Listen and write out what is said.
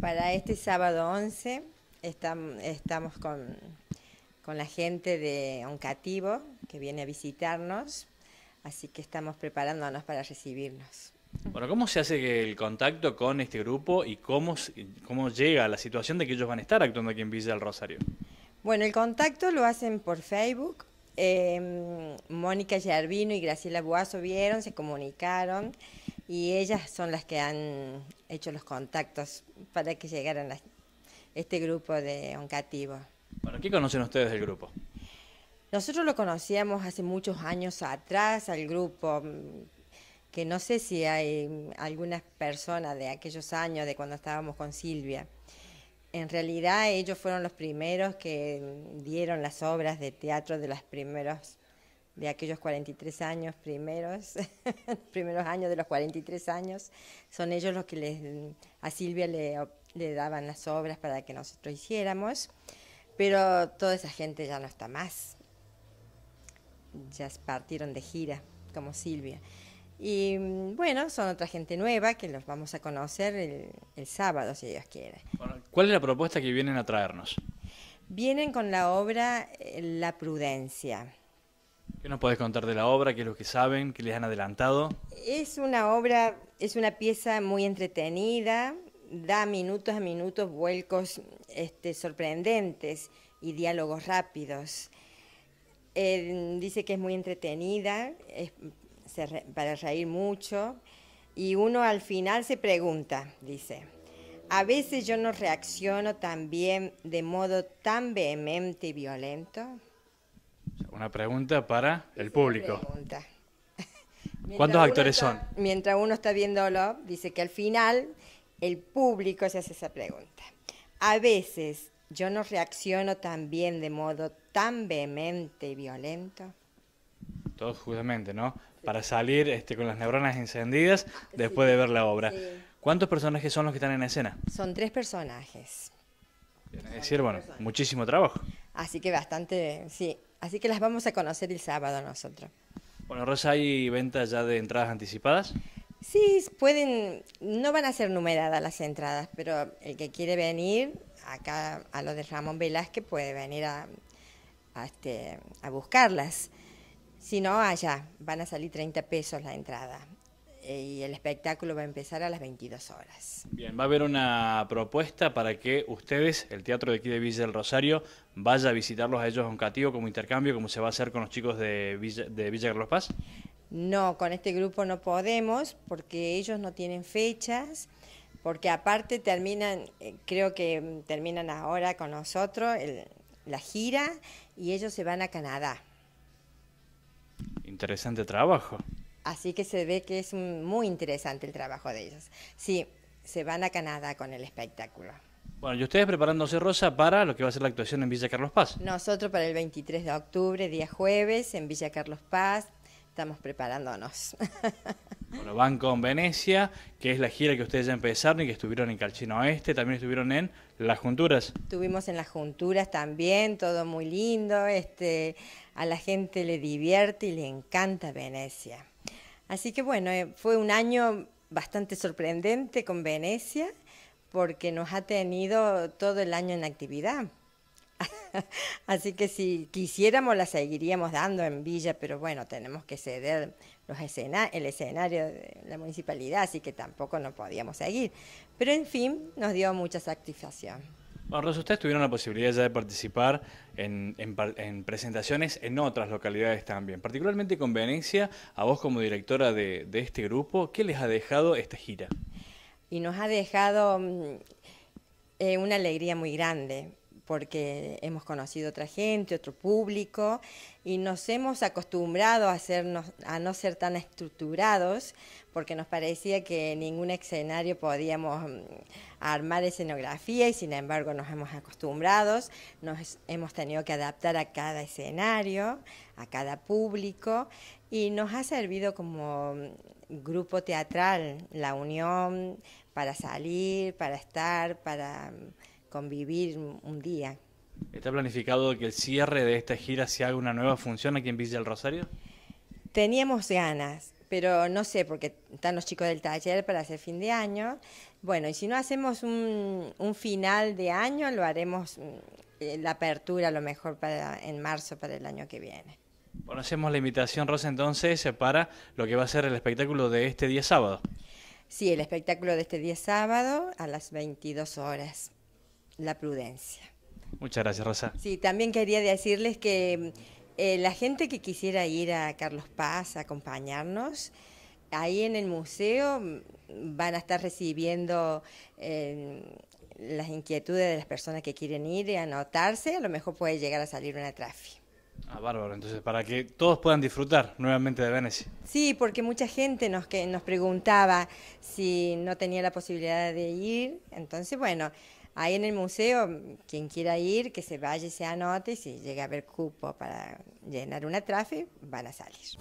Para este sábado 11 estamos, con, la gente de Oncativo que viene a visitarnos, así que estamos preparándonos para recibirnos. Bueno, ¿cómo se hace el contacto con este grupo y cómo, cómo llega la situación de que ellos van a estar actuando aquí en Villa del Rosario? Bueno, el contacto lo hacen por Facebook. Em, Mónica Yarvino y Graciela Buazo vieron, se comunicaron y ellas son las que han hecho los contactos para que llegaran a este grupo de oncativo. Bueno, ¿qué conocen ustedes del grupo? Nosotros lo conocíamos hace muchos años atrás al grupo, mm, que no sé si hay algunas personas de aquellos años, de cuando estábamos con Silvia. En realidad ellos fueron los primeros que dieron las obras de teatro de los primeros de aquellos 43 años primeros, primeros años de los 43 años, son ellos los que les, a Silvia le, daban las obras para que nosotros hiciéramos, pero toda esa gente ya no está más, ya partieron de gira, como Silvia. Y mm, bueno, son otra gente nueva que los vamos a conocer el, sábado, si Dios quiere. ¿Cuál es la propuesta que vienen a traernos? Vienen con la obra eh, La Prudencia ¿Qué nos puedes contar de la obra? ¿Qué es lo que saben? ¿Qué les han adelantado? Es una obra, es una pieza muy entretenida, da minutos a minutos vuelcos este, sorprendentes y diálogos rápidos. Eh, dice que es muy entretenida, para reír mucho, y uno al final se pregunta, dice, a veces yo no reacciono también de modo tan vehemente y violento. Una pregunta para el público. ¿Cuántos actores son? mientras uno está viéndolo, dice que al final el público se hace esa pregunta. A veces yo no reacciono también de modo tan vehemente violento. Todo justamente, ¿no? Para salir este, con las neuronas encendidas después de ver la obra. ¿Cuántos personajes son los que están en escena? Son tres personajes. Es decir, bueno, muchísimo trabajo. Así que bastante, sí, Así que las vamos a conocer el sábado nosotros. Bueno, Rosa, ¿hay ventas ya de entradas anticipadas? Sí, pueden, no van a ser numeradas las entradas, pero el que quiere venir acá a lo de Ramón Velázquez puede venir a, a este, buscarlas. Si no, allá van a salir 30 pesos la entrada y el espectáculo va a empezar a las 22 horas. Bien, va a haber una propuesta para que ustedes, el teatro de aquí de Villa del Rosario, vaya a visitarlos a ellos a un cativo como intercambio, como se va a hacer con los chicos de Villa, Carlos Paz. No, con este grupo no podemos porque ellos no tienen fechas, porque aparte terminan, eh, creo que mm, terminan ahora con nosotros la gira y ellos se van a Canadá. Interesante trabajo. Así que se ve que es muy interesante el trabajo de ellos. Sí, se van a Canadá con el espectáculo. Bueno, y ustedes preparándose, Rosa, para lo que va a ser la actuación en Villa Carlos Paz. Nosotros para el 23 de octubre, día jueves, en Villa Carlos Paz, estamos preparándonos. Bueno, van con Venecia, que es la gira que ustedes ya empezaron y que estuvieron en Calchino Oeste, también estuvieron en Las Junturas. Estuvimos en Las Junturas también, todo muy lindo, este, a la gente le divierte y le encanta Venecia. Así que bueno, eh, fue un año bastante sorprendente con Venecia porque nos ha tenido todo el año en actividad. Así que si quisiéramos la seguiríamos dando en Villa, pero bueno, tenemos que ceder los el escenario de la municipalidad, así que tampoco nos podíamos seguir. Pero en fin, nos dio mucha satisfacción. Rosa, ustedes tuvieron la posibilidad ya de participar en, presentaciones en otras localidades también. Particularmente con Venecia, a vos como directora de, este grupo, ¿qué les ha dejado esta gira? Y nos ha dejado mm, eh, una alegría muy grande porque hemos conocido otra gente, otro público, y nos hemos acostumbrado a, a no ser tan estructurados, porque nos parecía que en ningún escenario podíamos mm, armar escenografía, y sin embargo nos hemos acostumbrado, nos hemos tenido que adaptar a cada escenario, a cada público, y nos ha servido como mm, grupo teatral, la unión para salir, para estar, para mm, convivir un día. ¿Está planificado que el cierre de esta gira se haga una nueva función aquí en Villa del Rosario? Teníamos ganas, pero no sé, porque están los chicos del taller para hacer fin de año. Bueno, y si no hacemos un, final de año, lo haremos mm, la apertura a lo mejor para, en marzo para el año que viene. Bueno, hacemos la invitación, Rosa, entonces, para lo que va a ser el espectáculo de este día sábado. Sí, el espectáculo de este día sábado a las 22 horas la prudencia. Muchas gracias, Rosa. Sí, también quería decirles que eh, la gente que quisiera ir a Carlos Paz a acompañarnos, ahí en el museo mm, van a estar recibiendo eh, las inquietudes de las personas que quieren ir y anotarse, a lo mejor puede llegar a salir una trafi. Ah, bárbaro, entonces para que todos puedan disfrutar nuevamente de Venecia. Sí, porque mucha gente nos, que, nos preguntaba si no tenía la posibilidad de ir, entonces bueno, Ahí en el museo, quien quiera ir, que se vaya y se anote, y si llega a haber cupo para llenar una trafe, van a salir.